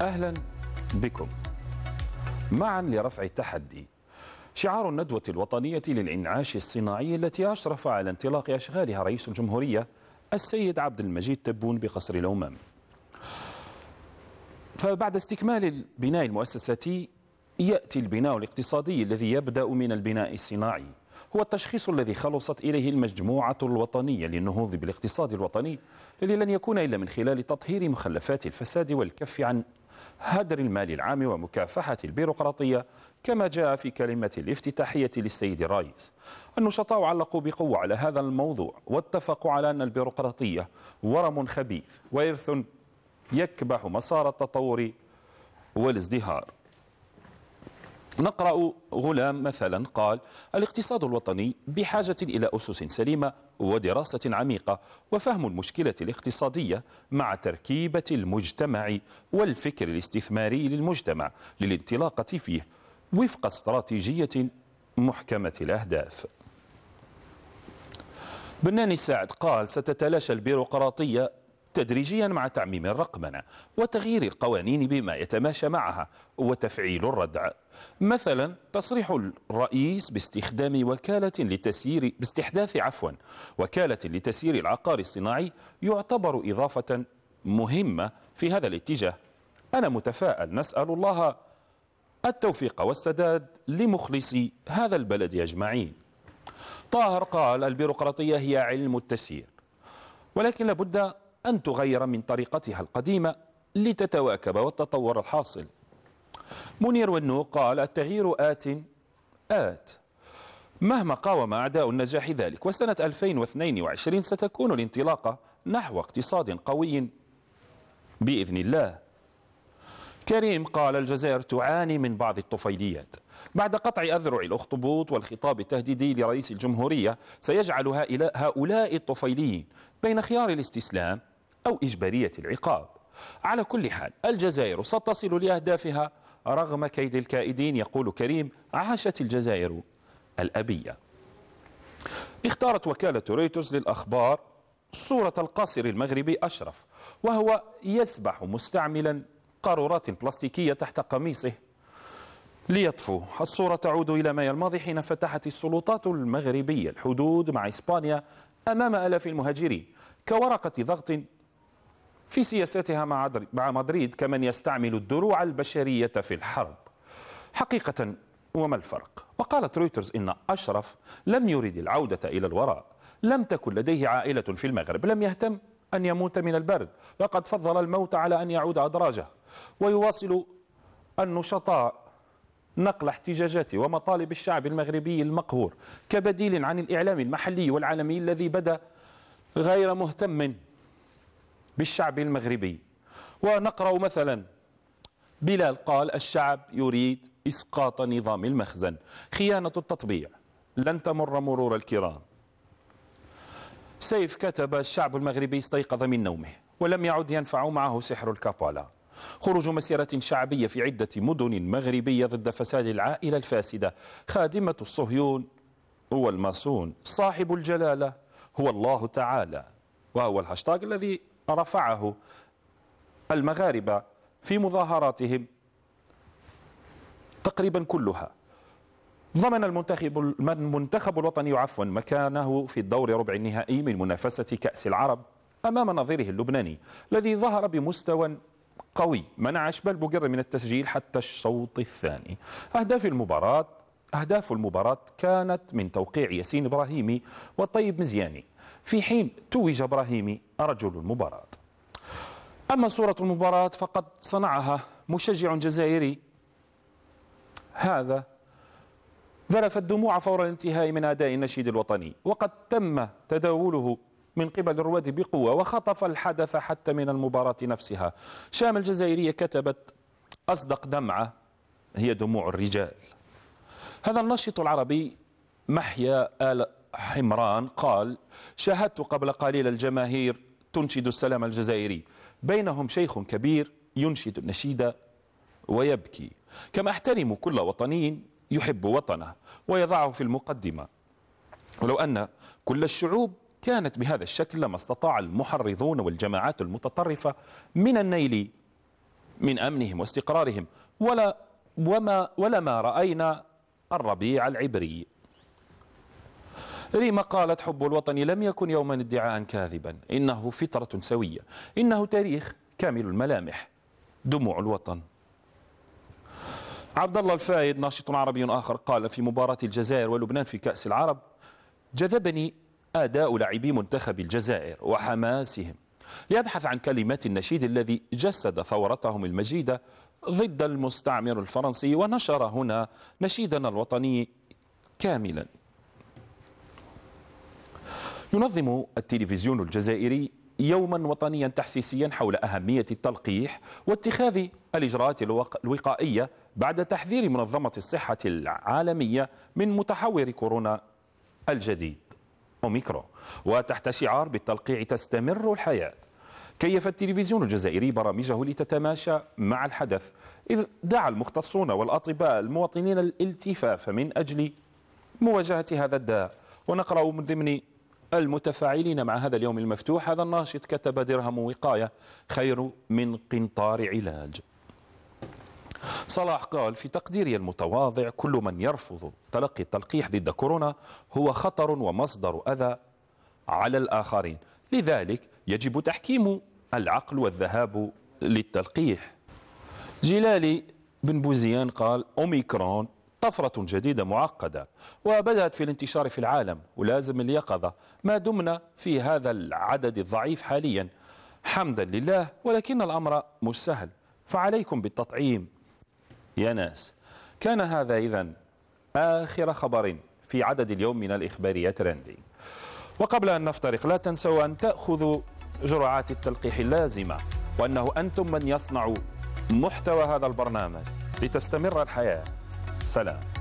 أهلا بكم معا لرفع التحدي شعار الندوة الوطنية للإنعاش الصناعي التي أشرف على انطلاق أشغالها رئيس الجمهورية السيد عبد المجيد تبون بقصر الأمم فبعد استكمال البناء المؤسساتي يأتي البناء الاقتصادي الذي يبدأ من البناء الصناعي هو التشخيص الذي خلصت إليه المجموعة الوطنية للنهوض بالاقتصاد الوطني الذي لن يكون إلا من خلال تطهير مخلفات الفساد والكف عن هدر المال العام ومكافحة البيروقراطية كما جاء في كلمة الافتتاحية للسيد الرئيس النشطاء علقوا بقوة على هذا الموضوع واتفقوا على أن البيروقراطية ورم خبيث وإرث يكبح مسار التطور والازدهار نقرأ غلام مثلا قال الاقتصاد الوطني بحاجة إلى أسس سليمة ودراسة عميقة وفهم المشكلة الاقتصادية مع تركيبة المجتمع والفكر الاستثماري للمجتمع للانطلاقة فيه وفق استراتيجية محكمة الأهداف بناني السعد قال ستتلاشى البيروقراطية تدريجيا مع تعميم الرقمنة وتغيير القوانين بما يتماشى معها وتفعيل الردع مثلا تصريح الرئيس باستخدام وكالة لتسيير باستحداث عفوا وكالة لتسيير العقار الصناعي يعتبر إضافة مهمة في هذا الاتجاه أنا متفائل نسأل الله التوفيق والسداد لمخلصي هذا البلد أجمعين طاهر قال البيروقراطية هي علم التسيير ولكن لابد أن تغير من طريقتها القديمة لتتواكب والتطور الحاصل منير ونو قال التغيير آت آت مهما قاوم أعداء النجاح ذلك وسنة 2022 ستكون الانطلاقة نحو اقتصاد قوي بإذن الله كريم قال الجزائر تعاني من بعض الطفيليات بعد قطع أذرع الأخطبوط والخطاب التهديدي لرئيس الجمهورية سيجعل هؤلاء الطفيليين بين خيار الاستسلام أو إجبارية العقاب على كل حال الجزائر ستصل لأهدافها رغم كيد الكائدين يقول كريم عاشت الجزائر الأبية اختارت وكالة ريترز للأخبار صورة القاصر المغربي أشرف وهو يسبح مستعملا قارورات بلاستيكية تحت قميصه ليطفو الصورة تعود إلى ماي الماضي حين فتحت السلطات المغربية الحدود مع إسبانيا أمام ألاف المهاجرين كورقة ضغط في سياستها مع مدريد كمن يستعمل الدروع البشرية في الحرب حقيقة وما الفرق؟ وقالت رويترز إن أشرف لم يريد العودة إلى الوراء لم تكن لديه عائلة في المغرب لم يهتم أن يموت من البرد لقد فضل الموت على أن يعود أدراجه ويواصل النشطاء نقل احتجاجات ومطالب الشعب المغربي المقهور كبديل عن الإعلام المحلي والعالمي الذي بدا غير مهتم بالشعب المغربي ونقرأ مثلا بلال قال الشعب يريد إسقاط نظام المخزن خيانة التطبيع لن تمر مرور الكرام سيف كتب الشعب المغربي استيقظ من نومه ولم يعد ينفع معه سحر الكابالا خروج مسيرة شعبية في عدة مدن مغربية ضد فساد العائلة الفاسدة خادمة الصهيون هو الماسون صاحب الجلالة هو الله تعالى وهو الهاشتاغ الذي رفعه المغاربة في مظاهراتهم تقريبا كلها ضمن المنتخب المنتخب الوطني عفوا مكانه في الدور ربع النهائي من منافسة كأس العرب أمام نظيره اللبناني الذي ظهر بمستوى قوي منع أشبال بوغر من التسجيل حتى الشوط الثاني أهداف المباراة أهداف المباراة كانت من توقيع ياسين إبراهيمي وطيب مزياني في حين توج إبراهيمي رجل المباراة أما صورة المباراة فقد صنعها مشجع جزائري هذا ذرف الدموع فور الانتهاء من أداء النشيد الوطني وقد تم تداوله من قبل الرواد بقوة وخطف الحدث حتى من المباراة نفسها شام الجزائرية كتبت أصدق دمعة هي دموع الرجال هذا الناشط العربي محيا آل حمران قال شاهدت قبل قليل الجماهير تنشد السلام الجزائري بينهم شيخ كبير ينشد النشيد ويبكي كما احترم كل وطني يحب وطنه ويضعه في المقدمة ولو أن كل الشعوب كانت بهذا الشكل لما استطاع المحرضون والجماعات المتطرفة من النيل من أمنهم واستقرارهم ولا وما ولما رأينا الربيع العبري ريما قالت حب الوطن لم يكن يوما ادعاء كاذبا إنه فطرة سوية إنه تاريخ كامل الملامح دموع الوطن عبد الله الفايد ناشط عربي آخر قال في مباراة الجزائر ولبنان في كأس العرب جذبني أداء لاعبي منتخب الجزائر وحماسهم ليبحث عن كلمات النشيد الذي جسد ثورتهم المجيدة ضد المستعمر الفرنسي ونشر هنا نشيدنا الوطني كاملا ينظم التلفزيون الجزائري يوما وطنيا تحسيسيا حول أهمية التلقيح واتخاذ الإجراءات الوقائية بعد تحذير منظمة الصحة العالمية من متحور كورونا الجديد أوميكرون وتحت شعار بالتلقيع تستمر الحياة كيف التلفزيون الجزائري برامجه لتتماشى مع الحدث إذ دعا المختصون والأطباء المواطنين الالتفاف من أجل مواجهة هذا الداء ونقرأ من ضمن المتفاعلين مع هذا اليوم المفتوح هذا الناشط كتب درهم وقاية خير من قنطار علاج صلاح قال في تقديري المتواضع كل من يرفض تلقي التلقيح ضد كورونا هو خطر ومصدر أذى على الآخرين لذلك يجب تحكيم العقل والذهاب للتلقيح جلالي بن بوزيان قال أوميكرون طفرة جديدة معقدة وبدأت في الانتشار في العالم ولازم اليقظة ما دمنا في هذا العدد الضعيف حاليا حمدا لله ولكن الأمر مش سهل فعليكم بالتطعيم يا ناس كان هذا إذا آخر خبر في عدد اليوم من الإخبارية ترندي وقبل أن نفترق لا تنسوا أن تأخذوا جرعات التلقيح اللازمة وأنه أنتم من يصنع محتوى هذا البرنامج لتستمر الحياة سلام